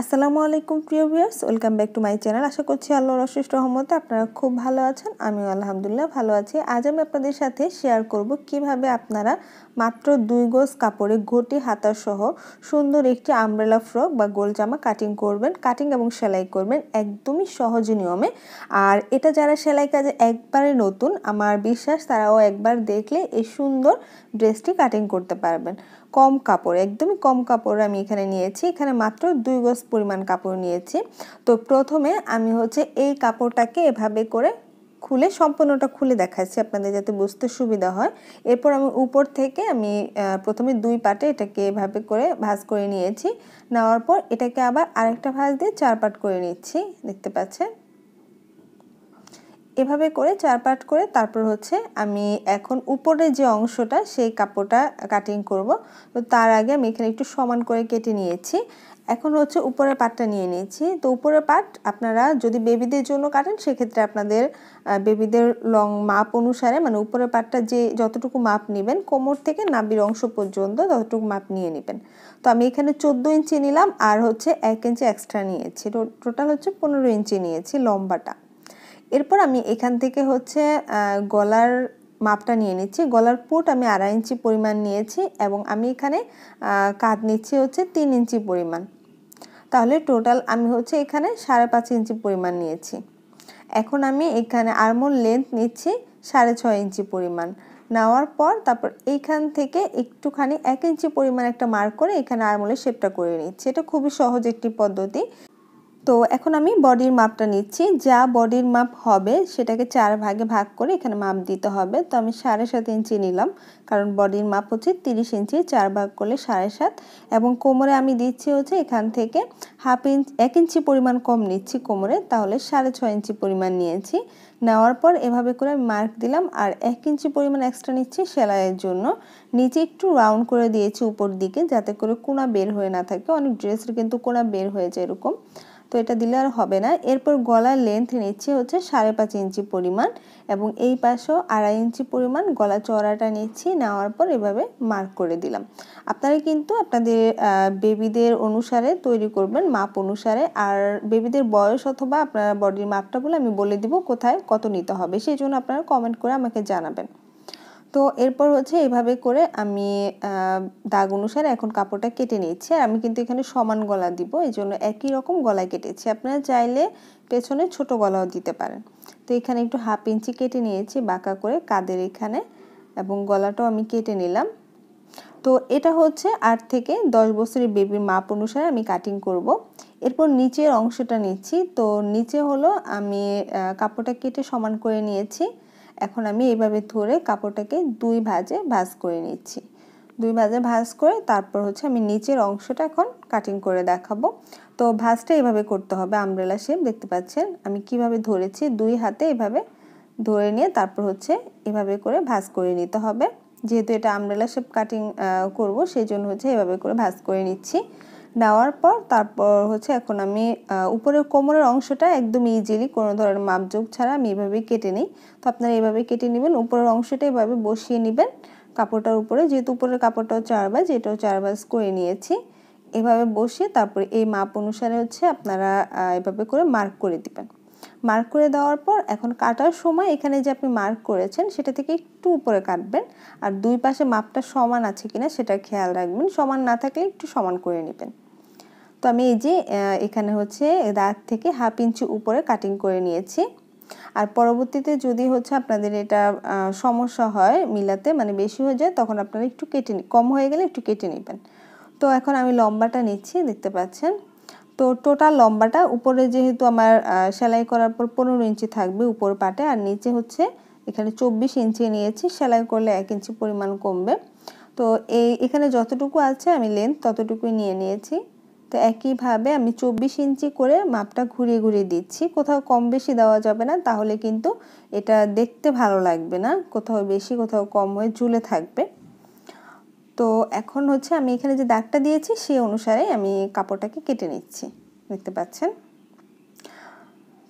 আসসালামু আলাইকুম প্রিয় viewers welcome back to my channel আশা করছি আল্লাহর অশেষ রহমতে আপনারা খুব ভালো আছেন আমিও আলহামদুলিল্লাহ ভালো আছি আজ আমি আপনাদের সাথে শেয়ার করব কিভাবে আপনারা মাত্র দুই গোজ কাপড়ে ঘটি হাতাসহ সুন্দর একটি আমব্রেলা ফ্রক বা গোল জামা কাটিং করবেন কাটিং এবং সেলাই করবেন একদমই সহজ নিয়মে আর এটা যারা সেলাই কাজে একবারে নতুন আমার বিশ্বাস তারাও একবার দেখলে এই সুন্দর ড্রেসটি কাটিং করতে পারবেন কম কাপড় একদমই কম কাপড় আমি এখানে নিয়েছি এখানে মাত্র দুই গজ পরিমাণ কাপড় নিয়েছি তো প্রথমে আমি হচ্ছে এই কাপড়টাকে এভাবে করে খুলে সম্পূর্ণটা খুলে দেখাচ্ছি আপনাদের যাতে বুঝতে সুবিধা হয় এরপর আমি উপর থেকে আমি প্রথমে দুই পাটে এটাকে এভাবে করে ভাজ করে নিয়েছি নেওয়ার পর এটাকে আবার আরেকটা ভাজ দিয়ে চার পাট করে নিচ্ছি দেখতে পাচ্ছেন এভাবে করে চার পার্ট করে তারপর হচ্ছে আমি এখন উপরে যে অংশটা সেই কাপড়টা কাটিং করব তো তার আগে আমি এখানে একটু সমান করে কেটে নিয়েছি এখন হচ্ছে উপরের পাটটা নিয়ে নিয়েছি তো উপরের পাট আপনারা যদি বেবিদের জন্য কাটেন সেক্ষেত্রে আপনাদের বেবিদের লং মাপ অনুসারে মানে উপরের পাটটা যে যতটুকু মাপ নেবেন কোমর থেকে নাবির অংশ পর্যন্ত ততটুকু মাপ নিয়ে নেবেন তো আমি এখানে চোদ্দ ইঞ্চি নিলাম আর হচ্ছে এক ইঞ্চি এক্সট্রা নিয়েছি টোটাল হচ্ছে পনেরো ইঞ্চি নিয়েছি লম্বাটা এরপর আমি এখান থেকে হচ্ছে গলার মাপটা নিয়ে নিচ্ছি গলার পোট আমি আড়াই ইঞ্চি পরিমাণ নিয়েছি এবং আমি এখানে কাঁধ নিচ্ছি হচ্ছে তিন ইঞ্চি পরিমাণ তাহলে টোটাল আমি হচ্ছে এখানে সাড়ে পাঁচ ইঞ্চি পরিমাণ নিয়েছি এখন আমি এখানে আর্মোর লেন্থ নিচ্ছি সাড়ে ছয় ইঞ্চি পরিমাণ নেওয়ার পর তারপর এইখান থেকে একটুখানি এক ইঞ্চি পরিমাণ একটা মার্ক করে এখানে আর্মোলের শেপটা করে নিচ্ছি এটা খুবই সহজ একটি পদ্ধতি তো এখন আমি বডির মাপটা নিচ্ছি যা বডির মাপ হবে সেটাকে চার ভাগে ভাগ করে এখানে মাপ দিতে হবে তো আমি সাড়ে সাত ইঞ্চি নিলাম কারণ বডির মাপ হচ্ছে তিরিশ ইঞ্চি চার ভাগ করলে সাড়ে সাত এবং কোমরে আমি দিচ্ছি হচ্ছে এখান থেকে হাফ ইঞ্চ এক ইঞ্চি পরিমাণ কম নিচ্ছি কোমরে তাহলে সাড়ে ছয় ইঞ্চি পরিমাণ নিয়েছি নেওয়ার পর এভাবে করে আমি মার্ক দিলাম আর এক ইঞ্চি পরিমাণ এক্সট্রা নিচ্ছি সেলাইয়ের জন্য নিচে একটু রাউন্ড করে দিয়েছি উপর দিকে যাতে করে কোনা বের হয়ে না থাকে অনেক ড্রেসের কিন্তু কোনা বের হয়ে যায় এরকম তো এটা দিলে আর হবে না এরপর গলার লেন্থ নিচ্ছে হচ্ছে সাড়ে পাঁচ ইঞ্চি পরিমাণ এবং এই পাশেও আড়াই ইঞ্চি পরিমাণ গলা চড়াটা নিচ্ছি নেওয়ার পর এভাবে মার্ক করে দিলাম আপনারা কিন্তু আপনাদের বেবিদের অনুসারে তৈরি করবেন মাপ অনুসারে আর বেবিদের বয়স অথবা আপনার বডির মাপটা বলে আমি বলে দিব কোথায় কত নিতে হবে সেই জন্য আপনারা কমেন্ট করে আমাকে জানাবেন তো এরপর হচ্ছে এভাবে করে আমি দাগ অনুসারে এখন কাপড়টা কেটে নিচ্ছি আর আমি কিন্তু এখানে সমান গলা দিব এই জন্য একই রকম গলা কেটেছি আপনারা চাইলে পেছনে ছোট গলাও দিতে পারেন তো এখানে একটু হাফ ইঞ্চি কেটে নিয়েছি বাঁকা করে কাদের এখানে এবং গলাটাও আমি কেটে নিলাম তো এটা হচ্ছে আট থেকে দশ বছরের বেবির মাপ অনুসারে আমি কাটিং করব। এরপর নিচের অংশটা নিচ্ছি তো নিচে হলো আমি কাপড়টা কেটে সমান করে নিয়েছি এখন আমি এইভাবে ধরে কাপড়টাকে দুই ভাজে ভাজ করে নিচ্ছি দুই ভাজে ভাজ করে তারপর হচ্ছে আমি নিচের অংশটা এখন কাটিং করে দেখাবো তো ভাজটা এভাবে করতে হবে আমব্রেলা শেপ দেখতে পাচ্ছেন আমি কিভাবে ধরেছি দুই হাতে এভাবে ধরে নিয়ে তারপর হচ্ছে এভাবে করে ভাজ করে নিতে হবে যেহেতু এটা আমব্রেলা শেপ কাটিং করব সেই জন্য হচ্ছে এভাবে করে ভাজ করে নিচ্ছি নেওয়ার পর তারপর হচ্ছে এখন আমি উপরের কোমরের অংশটা একদম ইজিলি কোনো ধরনের মাপযোগ ছাড়া আমি এভাবে কেটে নিই তো আপনারা এভাবে কেটে নেবেন উপরের অংশটা এভাবে বসিয়ে নেবেন কাপড়টার উপরে যেহেতু উপরের কাপড়টাও চার বাজ এটাও চার বাজ করে নিয়েছি এভাবে বসিয়ে তারপরে এই মাপ অনুসারে হচ্ছে আপনারা এভাবে করে মার্ক করে দিবেন মার্ক করে দেওয়ার পর এখন কাটার সময় এখানে যে আপনি মার্ক করেছেন সেটা থেকে একটু উপরে কাটবেন আর দুই পাশে মাপটা সমান আছে কিনা সেটা খেয়াল রাখবেন সমান না থাকলে একটু সমান করে নেবেন তো আমি এই যে এখানে হচ্ছে দাঁত থেকে হাফ ইঞ্চি উপরে কাটিং করে নিয়েছি আর পরবর্তীতে যদি হচ্ছে আপনাদের এটা সমস্যা হয় মিলাতে মানে বেশি হয়ে যায় তখন আপনারা একটু কেটে কম হয়ে গেলে একটু কেটে নেবেন তো এখন আমি লম্বাটা নিচ্ছি দেখতে পাচ্ছেন তো টোটাল লম্বাটা উপরে যেহেতু আমার সেলাই করার পর পনেরো ইঞ্চি থাকবে উপর পাটে আর নিচে হচ্ছে এখানে চব্বিশ ইঞ্চি নিয়েছি সেলাই করলে এক ইঞ্চি পরিমাণ কমবে তো এই এখানে যতটুকু আছে আমি লেন্থ ততটুকুই নিয়ে নিয়েছি তো একইভাবে আমি চব্বিশ ইঞ্চি করে মাপটা ঘুরিয়ে ঘুরিয়ে দিচ্ছি কোথাও কম বেশি দেওয়া যাবে না তাহলে কিন্তু এটা দেখতে ভালো লাগবে না কোথাও বেশি কোথাও কম হয়ে ঝুলে থাকবে তো এখন হচ্ছে আমি এখানে যে দাগটা দিয়েছি সেই অনুসারে আমি কাপড়টাকে কেটে নিচ্ছি দেখতে পাচ্ছেন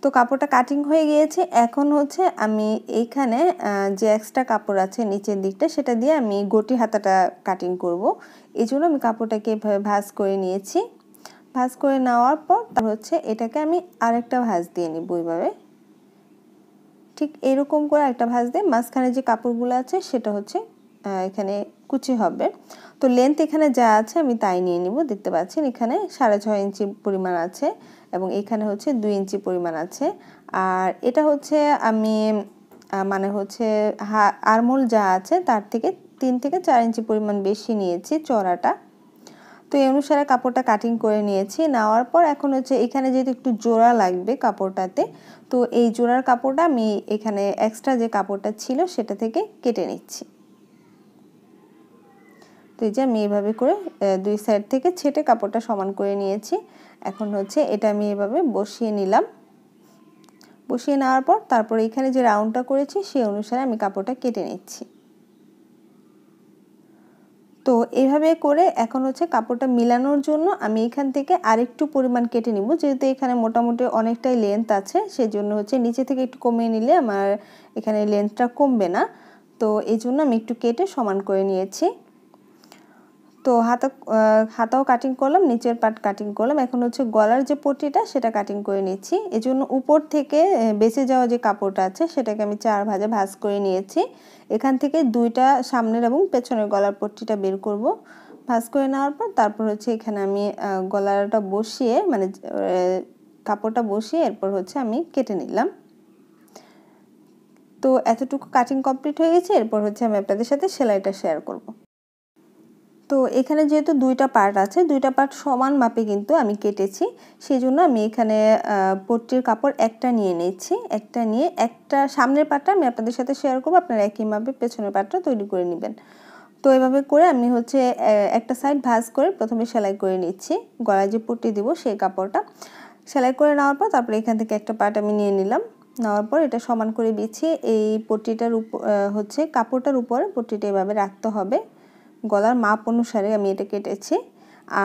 তো কাপড়টা কাটিং হয়ে গিয়েছে এখন হচ্ছে আমি এইখানে যে এক্সট্রা কাপড় আছে নিচের দিকটা সেটা দিয়ে আমি গটি হাতাটা কাটিং করব। এই জন্য আমি কাপড়টাকে এভাবে ভাজ করে নিয়েছি ভাজ করে নেওয়ার পর তার হচ্ছে এটাকে আমি আরেকটা ভাজ দিয়ে নিব এইভাবে ঠিক এরকম করে একটা ভাজ দিয়ে মাঝখানে যে কাপড়গুলো আছে সেটা হচ্ছে এখানে কুচি হবে তো লেন্থ এখানে যা আছে আমি তাই নিয়ে নিব দেখতে পাচ্ছেন এখানে সাড়ে ছয় ইঞ্চি পরিমাণ আছে এবং এখানে হচ্ছে দুই ইঞ্চি পরিমাণ আছে আর এটা হচ্ছে আমি মানে হচ্ছে হা আরমোল যা আছে তার থেকে তিন থেকে চার ইঞ্চি পরিমাণ বেশি নিয়েছি চড়াটা তো এই অনুসারে কাপড়টা কাটিং করে নিয়েছি নেওয়ার পর এখন হচ্ছে এখানে যেহেতু একটু জোড়া লাগবে কাপড়টাতে তো এই জোড়ার কাপড়টা আমি এখানে এক্সট্রা যে কাপড়টা ছিল সেটা থেকে কেটে নিচ্ছি এই যে আমি এভাবে করে দুই সাইড থেকে ছেটে কাপড়টা সমান করে নিয়েছি এখন হচ্ছে এটা আমি এভাবে বসিয়ে নিলাম বসিয়ে নেওয়ার পর তারপরে এখানে যে রাউন্ডটা করেছি সেই অনুসারে আমি কাপড়টা কেটে নিচ্ছি তো এভাবে করে এখন হচ্ছে কাপড়টা মিলানোর জন্য আমি এখান থেকে আরেকটু পরিমাণ কেটে নিব যেহেতু এখানে মোটামুটি অনেকটাই লেন্থ আছে সেজন্য হচ্ছে নিচে থেকে একটু কমিয়ে নিলে আমার এখানে লেন্থটা কমবে না তো এই জন্য আমি একটু কেটে সমান করে নিয়েছি তো হাতা হাতাও কাটিং করলাম নিচের পাট কাটিং করলাম এখন হচ্ছে গলার যে পটিটা সেটা কাটিং করে নিচ্ছি জন্য উপর থেকে বেঁচে যাওয়া যে কাপড়টা আছে সেটাকে আমি চার ভাজে ভাজ করে নিয়েছি এখান থেকে দুইটা সামনের এবং পেছনের গলার পট্টিটা বের করব ভাজ করে নেওয়ার পর তারপর হচ্ছে এখানে আমি গলাটা বসিয়ে মানে কাপড়টা বসিয়ে এরপর হচ্ছে আমি কেটে নিলাম তো এতটুকু কাটিং কমপ্লিট হয়ে গেছে এরপর হচ্ছে আমি আপনাদের সাথে সেলাইটা শেয়ার করব তো এখানে যেহেতু দুইটা পার্ট আছে দুইটা পার্ট সমান মাপে কিন্তু আমি কেটেছি সেই জন্য আমি এখানে পট্টির কাপড় একটা নিয়ে নিচ্ছি একটা নিয়ে একটা সামনের পার্টটা আমি আপনাদের সাথে শেয়ার করবো আপনারা একই মাপে পেছনের পার্টটা তৈরি করে নেবেন তো এভাবে করে আমি হচ্ছে একটা সাইড ভাজ করে প্রথমে সেলাই করে নিচ্ছি গলায় যে পট্টি দিব সেই কাপড়টা সেলাই করে নেওয়ার পর তারপরে এখান থেকে একটা পার্ট আমি নিয়ে নিলাম নেওয়ার পর এটা সমান করে বিছিয়ে এই পট্টিটার উপর হচ্ছে কাপড়টার উপরে পট্টিটা এভাবে রাখতে হবে গলার মাপ অনুসারে আমি এটা কেটেছি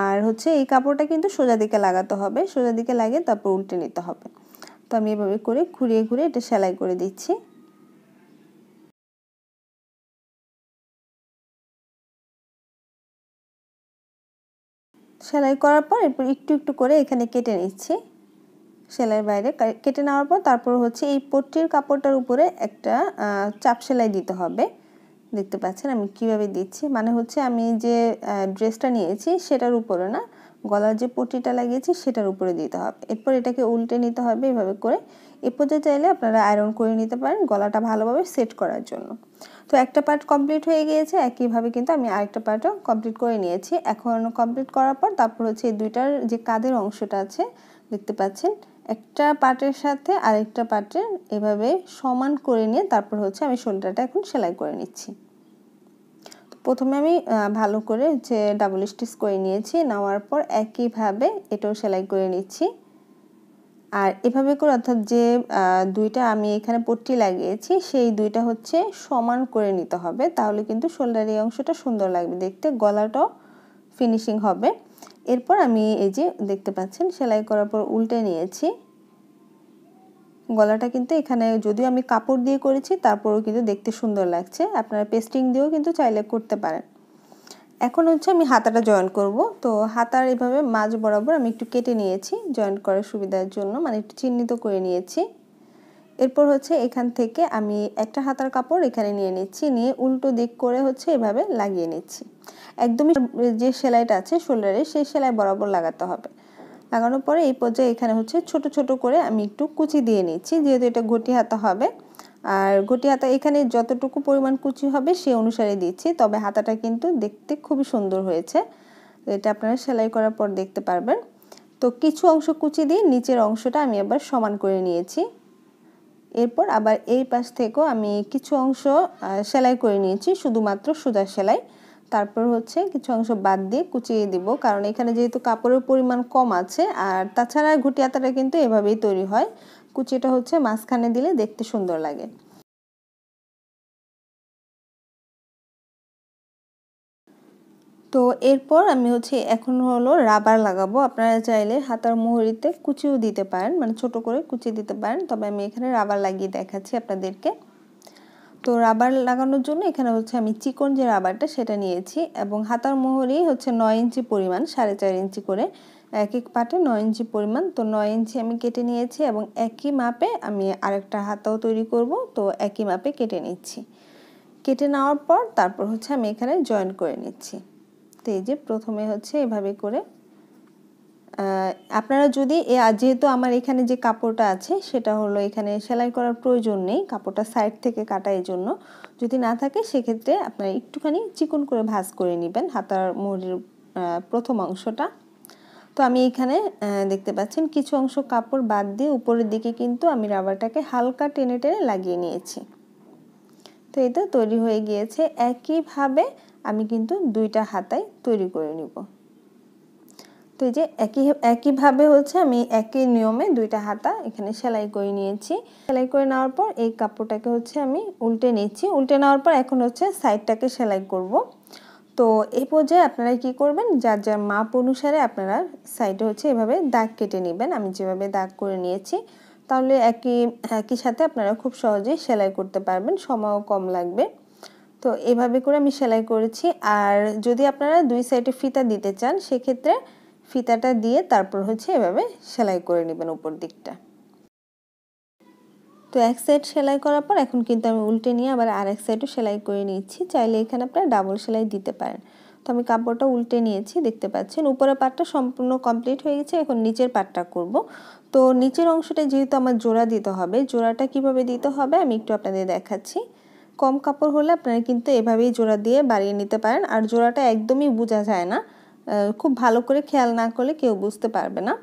আর হচ্ছে এই কাপড়টা কিন্তু সোজা দিকে লাগাতে হবে সোজা দিকে লাগিয়ে তারপর উল্টে নিতে হবে তো আমি এভাবে করে ঘুরিয়ে ঘুরিয়ে এটা সেলাই করে দিচ্ছি সেলাই করার পর এরপর একটু একটু করে এখানে কেটে নিচ্ছি সেলাইয়ের বাইরে কেটে নেওয়ার পর তারপর হচ্ছে এই পট্টির কাপড়টার উপরে একটা চাপ সেলাই দিতে হবে দেখতে পাচ্ছেন আমি কিভাবে দিচ্ছি মানে হচ্ছে আমি যে ড্রেসটা নিয়েছি সেটার উপরে না গলার যে পটিটা লাগিয়েছি সেটার উপরে দিতে হবে এরপর এটাকে উল্টে নিতে হবে এভাবে করে এ পর্যন্ত চাইলে আপনারা আয়রন করে নিতে পারেন গলাটা ভালোভাবে সেট করার জন্য তো একটা পার্ট কমপ্লিট হয়ে গিয়েছে একইভাবে কিন্তু আমি আরেকটা পার্টও কমপ্লিট করে নিয়েছি এখন কমপ্লিট করার পর তারপর হচ্ছে এই দুইটার যে কাদের অংশটা আছে দেখতে পাচ্ছেন একটা পাটের সাথে আরেকটা পাটের এভাবে সমান করে নিয়ে তারপর হচ্ছে আমি শোল্ডারটা এখন সেলাই করে নিচ্ছি প্রথমে আমি ভালো করে যে ডাবল স্টিচ করে নিয়েছি নেওয়ার পর একইভাবে এটাও সেলাই করে নিচ্ছি আর এভাবে করে অর্থাৎ যে দুইটা আমি এখানে পট্টি লাগিয়েছি সেই দুইটা হচ্ছে সমান করে নিতে হবে তাহলে কিন্তু শোল্ডারের এই অংশটা সুন্দর লাগবে দেখতে গলাটাও ফিনিশিং হবে এরপর আমি এই যে দেখতে পাচ্ছেন সেলাই করার পর উল্টে নিয়েছি গলাটা কিন্তু এখানে যদিও আমি কাপড় দিয়ে করেছি তারপরেও কিন্তু দেখতে সুন্দর লাগছে আপনারা পেস্টিং দিয়েও কিন্তু চাইলে করতে পারেন এখন হচ্ছে আমি হাতাটা জয়েন করব তো হাতার এভাবে মাঝ বরাবর আমি একটু কেটে নিয়েছি জয়েন করার সুবিধার জন্য মানে একটু চিহ্নিত করে নিয়েছি এরপর হচ্ছে এখান থেকে আমি একটা হাতার কাপড় এখানে নিয়ে নিচ্ছি নিয়ে উল্টো দিক করে হচ্ছে এভাবে লাগিয়ে নিচ্ছি একদমই যে সেলাইটা আছে শোল্ডারে সেই সেলাই বরাবর লাগাতে হবে লাগানোর পরে এই পর্যায়ে এখানে হচ্ছে ছোট ছোট করে আমি একটু কুচি দিয়ে নিচ্ছি যেহেতু এটা ঘটি হাতা হবে আর ঘটি হাতা এখানে যতটুকু পরিমাণ কুচি হবে সে অনুসারে দিচ্ছি তবে হাতাটা কিন্তু দেখতে খুবই সুন্দর হয়েছে এটা আপনারা সেলাই করার পর দেখতে পারবেন তো কিছু অংশ কুচি দিয়ে নিচের অংশটা আমি আবার সমান করে নিয়েছি এরপর আবার এই পাশ থেকেও আমি কিছু অংশ সেলাই করে নিয়েছি শুধুমাত্র সুদা সেলাই তারপর হচ্ছে কিছু অংশ বাদ দিয়ে কুচিয়ে দিব কারণ এখানে যেহেতু কাপড়ের পরিমাণ কম আছে আর তাছাড়া ঘুটিয়াতাটা কিন্তু এভাবেই তৈরি হয় কুচিটা হচ্ছে মাঝখানে দিলে দেখতে সুন্দর লাগে তো এরপর আমি হচ্ছে এখন হলো রাবার লাগাবো আপনারা চাইলে হাতার মোহরিতে কুচিও দিতে পারেন মানে ছোট করে কুচি দিতে পারেন তবে আমি এখানে রাবার লাগিয়ে দেখাচ্ছি আপনাদেরকে তো রাবার লাগানোর জন্য এখানে হচ্ছে আমি চিকন যে রাবারটা সেটা নিয়েছি এবং হাতার মোহরি হচ্ছে নয় ইঞ্চি পরিমাণ সাড়ে চার ইঞ্চি করে এক এক পাটে নয় ইঞ্চি পরিমাণ তো নয় ইঞ্চি আমি কেটে নিয়েছি এবং একই মাপে আমি আরেকটা হাতাও তৈরি করব তো একই মাপে কেটে নিচ্ছি কেটে নেওয়ার পর তারপর হচ্ছে আমি এখানে জয়েন করে নিচ্ছি তো এই যে প্রথমে হচ্ছে এভাবে করে আপনারা যদি যেহেতু আমার এখানে যে কাপড়টা আছে সেটা হলো এখানে সেলাই করার প্রয়োজন নেই কাপড়টা সাইড থেকে কাটা এই জন্য যদি না থাকে সেক্ষেত্রে আপনারা একটুখানি চিকন করে ভাজ করে নেবেন হাতার মুড়ির প্রথম অংশটা তো আমি এখানে দেখতে পাচ্ছেন কিছু অংশ কাপড় বাদ দিয়ে উপরের দিকে কিন্তু আমি রাবারটাকে হালকা টেনে টেনে লাগিয়ে নিয়েছি তো এটা তৈরি হয়ে গিয়েছে একইভাবে আমি কিন্তু দুইটা হাতাই তৈরি করে নিব তো এই যে একই একইভাবে হচ্ছে আমি একই নিয়মে দুইটা হাতা এখানে সেলাই করে নিয়েছি সেলাই করে নেওয়ার পর এই কাপড়টাকে হচ্ছে আমি উল্টে নিচ্ছি উল্টে নেওয়ার পর এখন হচ্ছে সাইডটাকে সেলাই করব তো এই পর্যায়ে আপনারা কি করবেন যার যার মাপ অনুসারে আপনারা সাইডে হচ্ছে এভাবে দাগ কেটে নেবেন আমি যেভাবে দাগ করে নিয়েছি তাহলে একই একই সাথে আপনারা খুব সহজেই সেলাই করতে পারবেন সময়ও কম লাগবে তো এভাবে করে আমি সেলাই করেছি আর যদি আপনারা দুই সাইডে ফিতা দিতে চান সেক্ষেত্রে ফিতাটা দিয়ে তারপর হচ্ছে এভাবে সেলাই করে নেবেন উপর দিকটা তো এক সাইড সেলাই করার পর এখন কিন্তু আমি উল্টে নিয়ে আবার আর এক সাইডও সেলাই করে নিচ্ছি চাইলে এখানে আপনারা ডাবল সেলাই দিতে পারেন তো আমি কাপড়টা উল্টে নিয়েছি দেখতে পাচ্ছেন উপরের পাটটা সম্পূর্ণ কমপ্লিট হয়ে গেছে এখন নিচের পাটটা করব তো নিচের অংশটা যেহেতু আমার জোড়া দিতে হবে জোড়াটা কিভাবে দিতে হবে আমি একটু আপনাদের দেখাচ্ছি কম কাপড় হলে আপনারা কিন্তু এভাবেই জোড়া দিয়ে বাড়িয়ে নিতে পারেন আর জোড়াটা একদমই বোঝা যায় না খুব ভালো করে খেয়াল না করলে কেউ বুঝতে পারবে না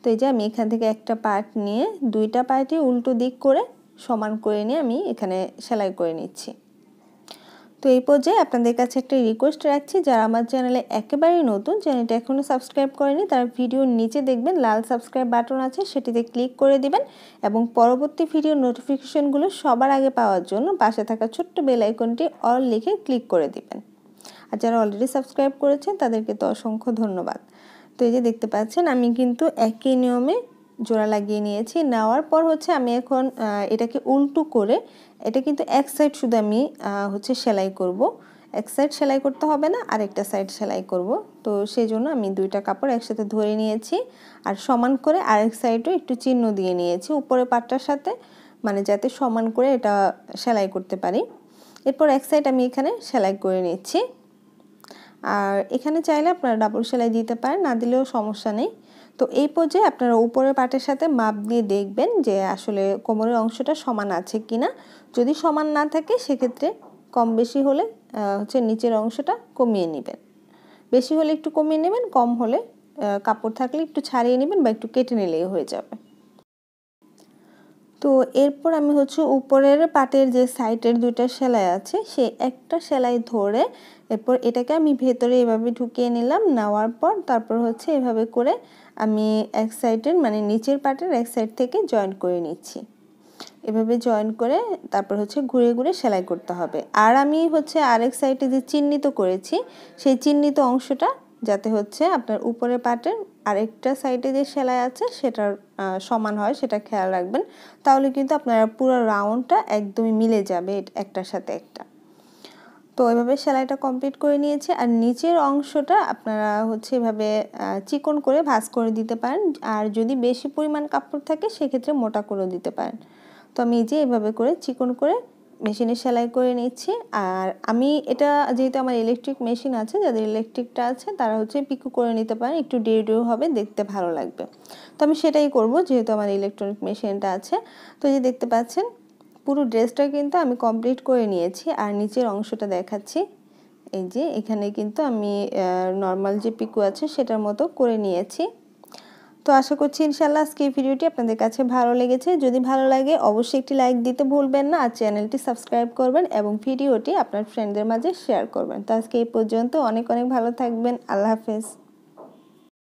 তো এই যে আমি এখান থেকে একটা পার্ট নিয়ে দুইটা পার্টে উল্টো দিক করে সমান করে নিয়ে আমি এখানে সেলাই করে নিচ্ছি তো এই পর্যায়ে আপনাদের কাছে একটা রিকোয়েস্ট রাখছি যারা আমার চ্যানেলে একেবারেই নতুন চ্যানেলটা এখনও সাবস্ক্রাইব করেনি তারা ভিডিওর নিচে দেখবেন লাল সাবস্ক্রাইব বাটন আছে সেটিতে ক্লিক করে দিবেন এবং পরবর্তী ভিডিও নোটিফিকেশনগুলো সবার আগে পাওয়ার জন্য পাশে থাকা ছোট্ট বেলাইকনটি অল লিখে ক্লিক করে দিবেন আর যারা অলরেডি সাবস্ক্রাইব করেছেন তাদেরকে তো অসংখ্য ধন্যবাদ তো এই যে দেখতে পাচ্ছেন আমি কিন্তু একই নিয়মে জোড়া লাগিয়ে নিয়েছি নেওয়ার পর হচ্ছে আমি এখন এটাকে উল্টো করে এটা কিন্তু এক সাইড শুধু আমি হচ্ছে সেলাই করব। এক সাইড সেলাই করতে হবে না আর একটা সাইড সেলাই করব। তো সেই জন্য আমি দুইটা কাপড় একসাথে ধরে নিয়েছি আর সমান করে আরেক সাইডও একটু চিহ্ন দিয়ে নিয়েছি উপরে পাটটার সাথে মানে যাতে সমান করে এটা সেলাই করতে পারি এরপর এক সাইড আমি এখানে সেলাই করে নিচ্ছি আর এখানে চাইলে আপনারা ডাবল সেলাই দিতে পারেন না দিলেও সমস্যা নেই তো এই পর্যায়ে আপনারা উপরের পাটের সাথে মাপ দিয়ে দেখবেন যে আসলে কোমরের অংশটা সমান আছে কি না যদি সমান না থাকে সেক্ষেত্রে কম বেশি হলে হচ্ছে নিচের অংশটা কমিয়ে নেবেন বেশি হলে একটু কমিয়ে নেবেন কম হলে কাপড় থাকলে একটু ছাড়িয়ে নেবেন বা একটু কেটে নিলেই হয়ে যাবে তো এরপর আমি হচ্ছে উপরের পাটের যে সাইডের দুইটা সেলাই আছে সে একটা সেলাই ধরে এরপর এটাকে আমি ভেতরে এভাবে ঢুকিয়ে নিলাম নেওয়ার পর তারপর হচ্ছে এভাবে করে আমি এক সাইডের মানে নিচের পাটের এক সাইড থেকে জয়েন করে নিচ্ছি এভাবে জয়েন করে তারপর হচ্ছে ঘুরে ঘুরে সেলাই করতে হবে আর আমি হচ্ছে আরেক সাইডে যে চিহ্নিত করেছি সেই চিহ্নিত অংশটা যাতে হচ্ছে আপনার উপরে পাটের আরেকটা সাইডে যে সেলাই আছে সেটার সমান হয় সেটা খেয়াল রাখবেন তাহলে কিন্তু আপনারা পুরো রাউন্ডটা একদমই মিলে যাবে একটার সাথে একটা তো এভাবে সেলাইটা কমপ্লিট করে নিয়েছি আর নিচের অংশটা আপনারা হচ্ছে এভাবে চিকন করে ভাঁজ করে দিতে পারেন আর যদি বেশি পরিমাণ কাপড় থাকে সেক্ষেত্রে মোটা করে দিতে পারেন তো আমি যে এভাবে করে চিকন করে মেশিনে সেলাই করে নিচ্ছি আর আমি এটা যেহেতু আমার ইলেকট্রিক মেশিন আছে যাদের ইলেকট্রিকটা আছে তারা হচ্ছে পিকু করে নিতে পারেন একটু ডেউ ডেউ হবে দেখতে ভালো লাগবে তো আমি সেটাই করব যেহেতু আমার ইলেকট্রনিক মেশিনটা আছে তো যে দেখতে পাচ্ছেন পুরো ড্রেসটা কিন্তু আমি কমপ্লিট করে নিয়েছি আর নিচের অংশটা দেখাচ্ছি এই যে এখানে কিন্তু আমি নর্মাল যে পিকু আছে সেটার মতো করে নিয়েছি তো আশা করছি ইনশাল্লাহ আজকে এই ভিডিওটি আপনাদের কাছে ভালো লেগেছে যদি ভালো লাগে অবশ্যই একটি লাইক দিতে ভুলবেন না আর চ্যানেলটি সাবস্ক্রাইব করবেন এবং ভিডিওটি আপনার ফ্রেন্ডদের মাঝে শেয়ার করবেন তো আজকে এই পর্যন্ত অনেক অনেক ভালো থাকবেন আল্লাহ হাফেজ